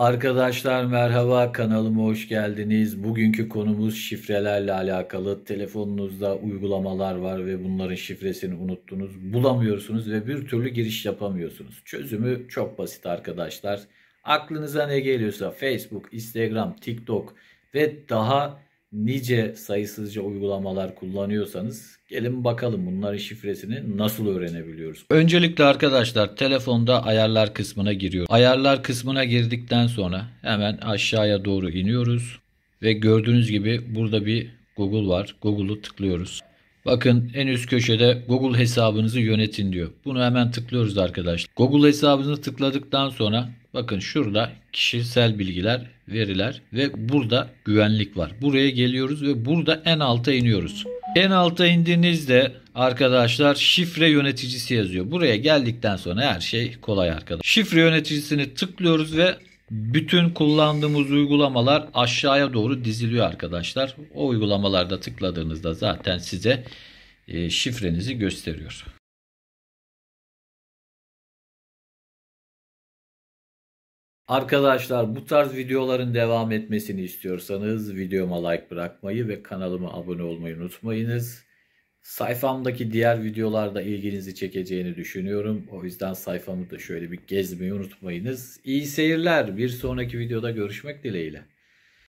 Arkadaşlar merhaba kanalıma hoş geldiniz. Bugünkü konumuz şifrelerle alakalı. Telefonunuzda uygulamalar var ve bunların şifresini unuttunuz, bulamıyorsunuz ve bir türlü giriş yapamıyorsunuz. Çözümü çok basit arkadaşlar. Aklınıza ne geliyorsa Facebook, Instagram, TikTok ve daha nice sayısızca uygulamalar kullanıyorsanız gelin bakalım bunların şifresini nasıl öğrenebiliyoruz. Öncelikle arkadaşlar telefonda ayarlar kısmına giriyoruz. Ayarlar kısmına girdikten sonra hemen aşağıya doğru iniyoruz ve gördüğünüz gibi burada bir Google var. Google'u tıklıyoruz. Bakın en üst köşede Google hesabınızı yönetin diyor. Bunu hemen tıklıyoruz arkadaşlar. Google hesabınızı tıkladıktan sonra bakın şurada kişisel bilgiler, veriler ve burada güvenlik var. Buraya geliyoruz ve burada en alta iniyoruz. En alta indiğinizde arkadaşlar şifre yöneticisi yazıyor. Buraya geldikten sonra her şey kolay arkadaşlar. Şifre yöneticisini tıklıyoruz ve bütün kullandığımız uygulamalar aşağıya doğru diziliyor arkadaşlar. O uygulamalarda tıkladığınızda zaten size e, şifrenizi gösteriyor. Arkadaşlar bu tarz videoların devam etmesini istiyorsanız videoma like bırakmayı ve kanalıma abone olmayı unutmayınız. Sayfamdaki diğer videolarda ilginizi çekeceğini düşünüyorum. O yüzden sayfamı da şöyle bir gezmeyi unutmayınız. İyi seyirler. Bir sonraki videoda görüşmek dileğiyle.